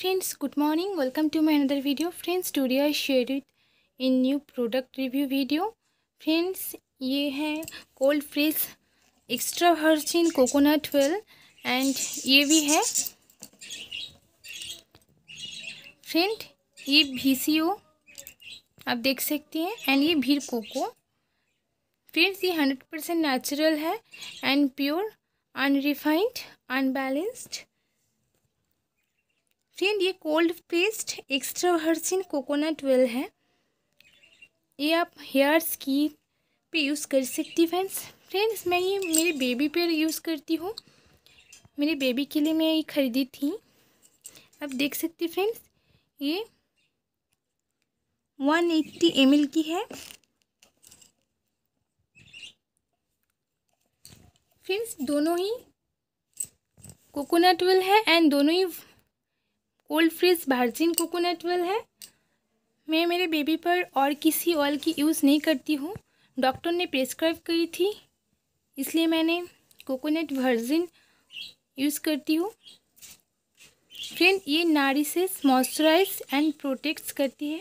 friends good morning welcome to my another video friends I share it in new product review video friends ये है cold fresh extra हर्चिन coconut oil and ये भी है friend ये भी सी ओ आप देख सकते हैं एंड ये भीर कोको फ्रेंड्स ये हंड्रेड परसेंट नेचुरल है and pure unrefined unbalanced friend ये cold pressed extra virgin coconut oil है ये आप हेयर की पे यूज़ कर सकती फ्रेंड्स फ्रेंड्स मैं ये मेरे बेबी पे यूज़ करती हूँ मेरे बेबी के लिए मैं ये ख़रीदी थी आप देख सकती फ्रेंड्स ये वन एट्टी एम की है फ्रेंड्स दोनों ही कोकोनट ऑयल है एंड दोनों ही cold pressed virgin coconut oil है मैं मेरे बेबी पर और किसी ऑयल की यूज़ नहीं करती हूँ डॉक्टर ने प्रेस्क्राइब करी थी इसलिए मैंने कोकोनट वर्जिन यूज़ करती हूँ फ्रेंड ये नारिशेस मॉइस्चराइज एंड प्रोटेक्ट्स करती है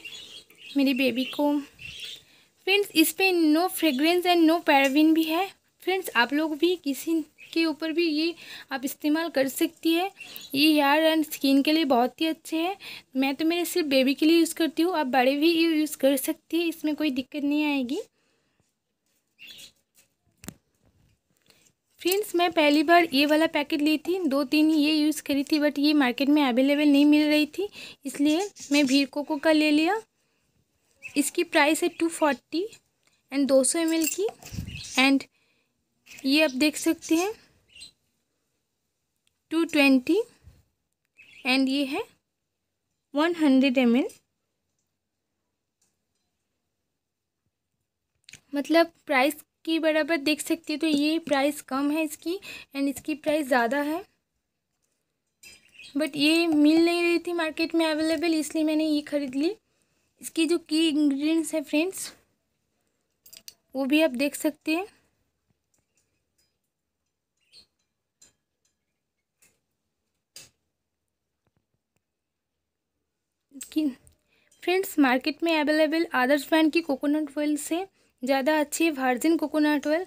मेरी बेबी को फ्रेंड्स इस पर no fragrance and no paraben भी है फ्रेंड्स आप लोग भी किसी के ऊपर भी ये आप इस्तेमाल कर सकती है ये हेयर एंड स्किन के लिए बहुत ही अच्छे हैं मैं तो मेरे सिर्फ बेबी के लिए यूज़ करती हूँ आप बड़े भी ये यूज़ कर सकती है इसमें कोई दिक्कत नहीं आएगी फ्रेंड्स मैं पहली बार ये वाला पैकेट ली थी दो तीन ये यूज़ करी थी बट ये मार्केट में अवेलेबल नहीं मिल रही थी इसलिए मैं भीर कोको का ले लिया इसकी प्राइस है टू फोर्टी एंड दो सौ एम की एंड ये आप देख सकते हैं टू ट्वेंटी एंड ये है वन हंड्रेड एम मतलब प्राइस की बराबर देख सकते हैं तो ये प्राइस कम है इसकी एंड इसकी प्राइस ज़्यादा है बट ये मिल नहीं रही थी मार्केट में अवेलेबल इसलिए मैंने ये ख़रीद ली इसकी जो की इंग्रेडिएंट्स हैं फ्रेंड्स वो भी आप देख सकते हैं थी फ्रेंड्स मार्केट में अवेलेबल अदर्स ब्रांड की कोकोनट ऑयल से ज़्यादा अच्छी वर्जिन कोकोनट ऑयल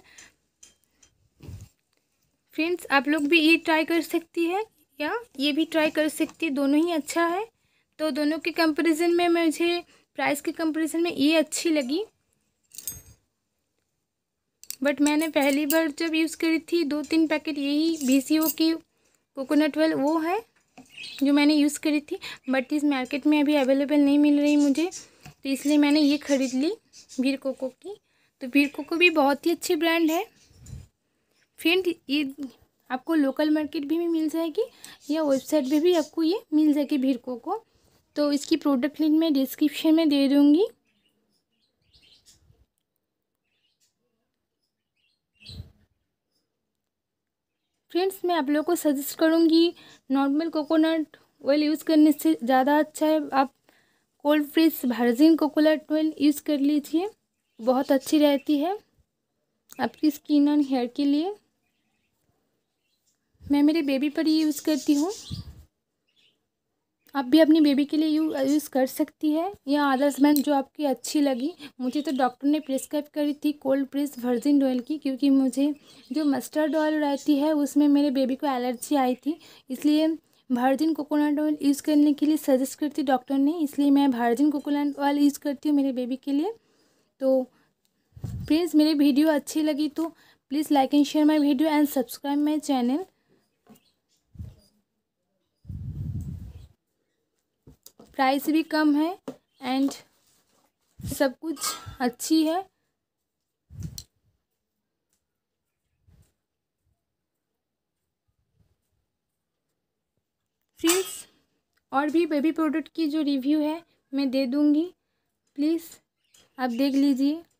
फ्रेंड्स आप लोग भी ये ट्राई कर सकती है या ये भी ट्राई कर सकती है दोनों ही अच्छा है तो दोनों के कंपैरिजन में मुझे प्राइस के कंपैरिजन में ये अच्छी लगी बट मैंने पहली बार जब यूज़ करी थी दो तीन पैकेट यही बी सी ओ की कोकोनट ऑयल वो है जो मैंने यूज़ करी थी बट इस मार्केट में अभी अवेलेबल नहीं मिल रही मुझे तो इसलिए मैंने ये ख़रीद ली वीर कोको की तो वीर कोको भी बहुत ही अच्छी ब्रांड है फ्रेंड ये आपको लोकल मार्केट भी मिल जाएगी या वेबसाइट पर भी आपको ये मिल जाएगी वीर कोको तो इसकी प्रोडक्ट लिंक मैं डिस्क्रिप्शन में दे दूँगी फ्रेंड्स मैं आप लोगों को सजेस्ट करूँगी नॉर्मल कोकोनट ऑयल यूज़ करने से ज़्यादा अच्छा है आप cold pressed virgin coconut oil use कर लीजिए बहुत अच्छी रहती है आपकी स्किन और हेयर के लिए मैं मेरे बेबी पर ही यूज़ करती हूँ आप भी अपनी बेबी के लिए यू यूज़ कर सकती है यह आदर्श मैन जो आपकी अच्छी लगी मुझे तो डॉक्टर ने प्रिस्क्राइब करी थी कोल्ड प्रेस वर्जिन ऑयल की क्योंकि मुझे जो मस्टर्ड ऑयल रहती है उसमें मेरे बेबी को एलर्जी आई थी इसलिए भारजिन कोकोनट ऑयल यूज़ करने के लिए सजेस्ट करती डॉक्टर ने इसलिए मैं भारजिन कोकोनट ऑयल यूज़ करती हूँ मेरे बेबी के लिए तो प्लीज़ मेरी वीडियो अच्छी लगी तो please like and share my video and subscribe my channel price भी कम है एंड सब कुछ अच्छी है फ्रेंड्स और भी बेबी प्रोडक्ट की जो रिव्यू है मैं दे दूँगी प्लीज़ आप देख लीजिए